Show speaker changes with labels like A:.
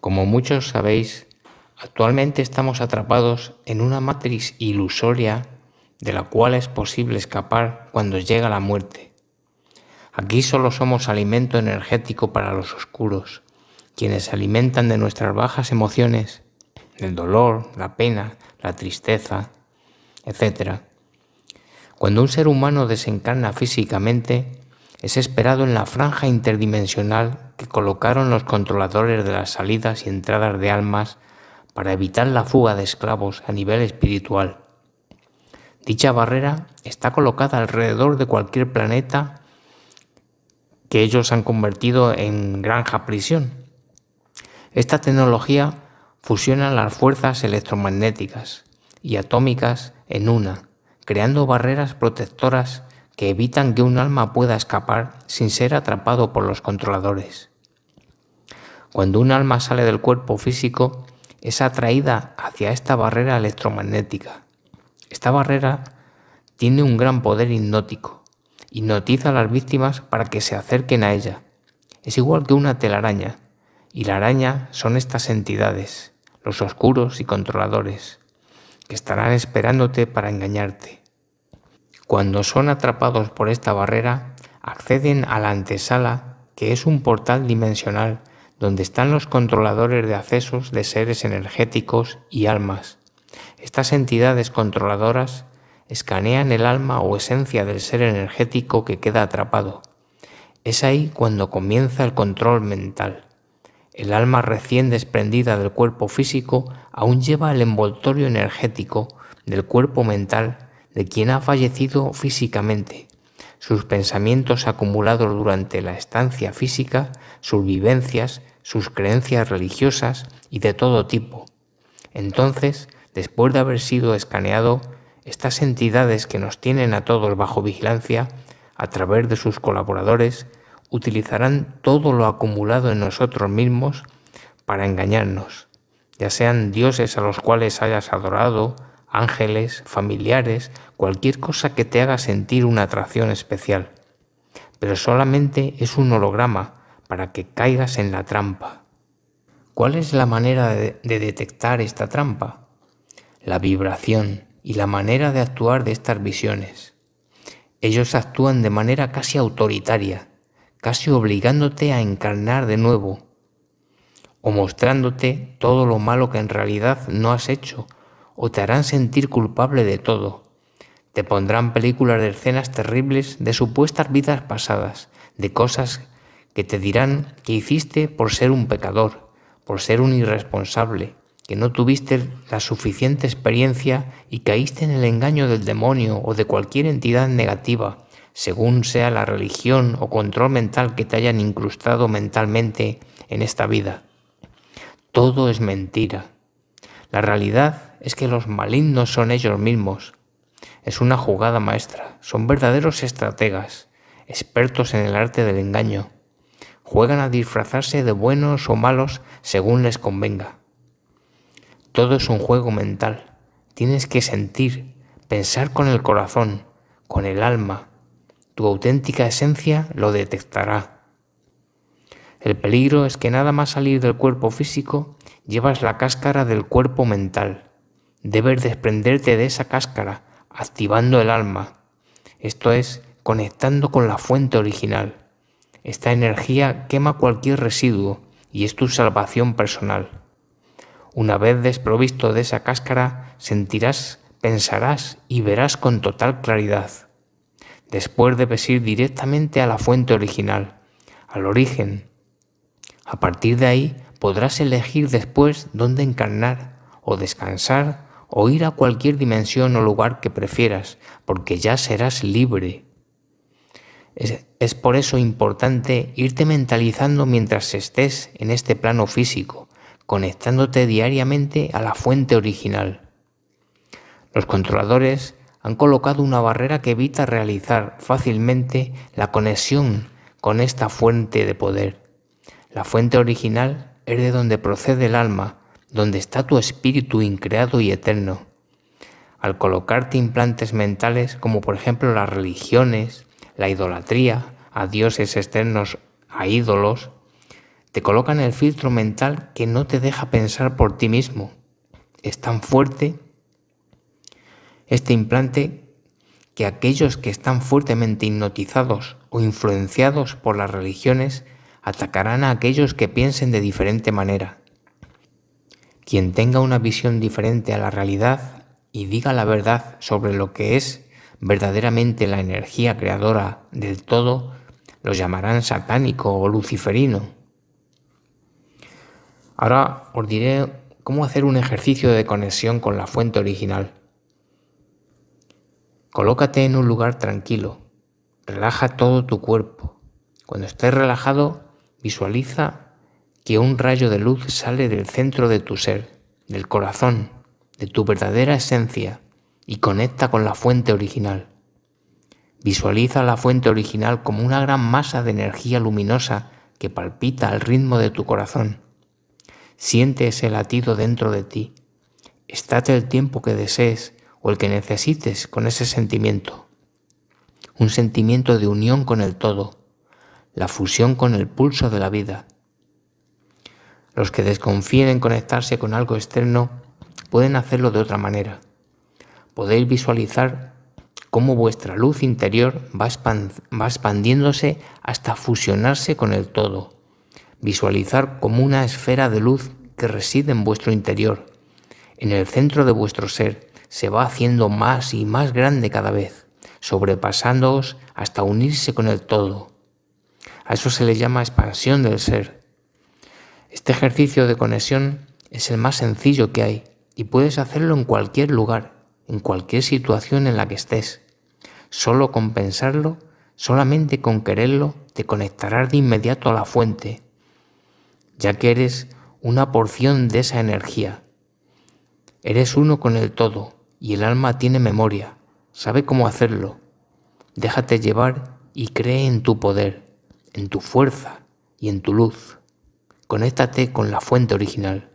A: Como muchos sabéis, actualmente estamos atrapados en una matriz ilusoria de la cual es posible escapar cuando llega la muerte. Aquí solo somos alimento energético para los oscuros, quienes se alimentan de nuestras bajas emociones, del dolor, la pena, la tristeza, etc. Cuando un ser humano desencarna físicamente, es esperado en la franja interdimensional que colocaron los controladores de las salidas y entradas de almas para evitar la fuga de esclavos a nivel espiritual. Dicha barrera está colocada alrededor de cualquier planeta que ellos han convertido en granja prisión. Esta tecnología fusiona las fuerzas electromagnéticas y atómicas en una, creando barreras protectoras que evitan que un alma pueda escapar sin ser atrapado por los controladores. Cuando un alma sale del cuerpo físico, es atraída hacia esta barrera electromagnética. Esta barrera tiene un gran poder hipnótico. Hipnotiza a las víctimas para que se acerquen a ella. Es igual que una telaraña, y la araña son estas entidades, los oscuros y controladores, que estarán esperándote para engañarte. Cuando son atrapados por esta barrera, acceden a la antesala, que es un portal dimensional donde están los controladores de accesos de seres energéticos y almas. Estas entidades controladoras escanean el alma o esencia del ser energético que queda atrapado. Es ahí cuando comienza el control mental. El alma recién desprendida del cuerpo físico aún lleva el envoltorio energético del cuerpo mental de quien ha fallecido físicamente. Sus pensamientos acumulados durante la estancia física, sus vivencias, sus creencias religiosas y de todo tipo. Entonces, después de haber sido escaneado, estas entidades que nos tienen a todos bajo vigilancia, a través de sus colaboradores, utilizarán todo lo acumulado en nosotros mismos para engañarnos, ya sean dioses a los cuales hayas adorado, ángeles, familiares, cualquier cosa que te haga sentir una atracción especial. Pero solamente es un holograma para que caigas en la trampa. ¿Cuál es la manera de, detectar esta trampa? La vibración y la manera de actuar de estas visiones. Ellos actúan de manera casi autoritaria, casi obligándote a encarnar de nuevo, o mostrándote todo lo malo que en realidad no has hecho o te harán sentir culpable de todo. Te pondrán películas de escenas terribles de supuestas vidas pasadas, de cosas que te dirán que hiciste por ser un pecador, por ser un irresponsable, que no tuviste la suficiente experiencia y caíste en el engaño del demonio o de cualquier entidad negativa, según sea la religión o control mental que te hayan incrustado mentalmente en esta vida. Todo es mentira. La realidad es que los malignos son ellos mismos. Es una jugada maestra, son verdaderos estrategas, expertos en el arte del engaño. Juegan a disfrazarse de buenos o malos según les convenga. Todo es un juego mental. Tienes que sentir, pensar con el corazón, con el alma. Tu auténtica esencia lo detectará. El peligro es que nada más salir del cuerpo físico llevas la cáscara del cuerpo mental. Debes desprenderte de esa cáscara, activando el alma, esto es, conectando con la fuente original. Esta energía quema cualquier residuo y es tu salvación personal. Una vez desprovisto de esa cáscara, sentirás, pensarás y verás con total claridad. Después debes ir directamente a la fuente original, al origen. A partir de ahí podrás elegir después dónde encarnar o descansar o ir a cualquier dimensión o lugar que prefieras, porque ya serás libre. Es, es, por eso importante irte mentalizando mientras estés en este plano físico, conectándote diariamente a la fuente original. Los controladores han colocado una barrera que evita realizar fácilmente la conexión con esta fuente de poder. La fuente original es de donde procede el alma, donde está tu espíritu increado y eterno. Al colocarte implantes mentales como por ejemplo las religiones, la idolatría, a dioses externos, a ídolos, te colocan el filtro mental que no te deja pensar por ti mismo. Es tan fuerte este implante que aquellos que están fuertemente hipnotizados o influenciados por las religiones atacarán a aquellos que piensen de diferente manera. Quien tenga una visión diferente a la realidad y diga la verdad sobre lo que es verdaderamente la energía creadora del todo, lo llamarán satánico o luciferino. Ahora os diré cómo hacer un ejercicio de conexión con la fuente original. Colócate en un lugar tranquilo, relaja todo tu cuerpo. Cuando estés relajado, visualiza un rayo de luz sale del centro de tu ser, del corazón, de tu verdadera esencia, y conecta con la fuente original. Visualiza la fuente original como una gran masa de energía luminosa que palpita al ritmo de tu corazón. Siente ese latido dentro de ti. Estate el tiempo que desees o el que necesites con ese sentimiento. Un sentimiento de unión con el todo, la fusión con el pulso de la vida, los que desconfíen en conectarse con algo externo pueden hacerlo de otra manera. Podéis visualizar cómo vuestra luz interior va, expandiéndose hasta fusionarse con el todo. Visualizar como una esfera de luz que reside en vuestro interior, en el centro de vuestro ser, se va haciendo más y más grande cada vez, sobrepasándoos hasta unirse con el todo. A eso se le llama expansión del ser, este ejercicio de conexión es el más sencillo que hay y puedes hacerlo en cualquier lugar, en cualquier situación en la que estés. Solo con pensarlo, solamente con quererlo, te conectarás de inmediato a la fuente, ya que eres una porción de esa energía. Eres uno con el todo y el alma tiene memoria, sabe cómo hacerlo. Déjate llevar y cree en tu poder, en tu fuerza y en tu luz conéctate con la fuente original.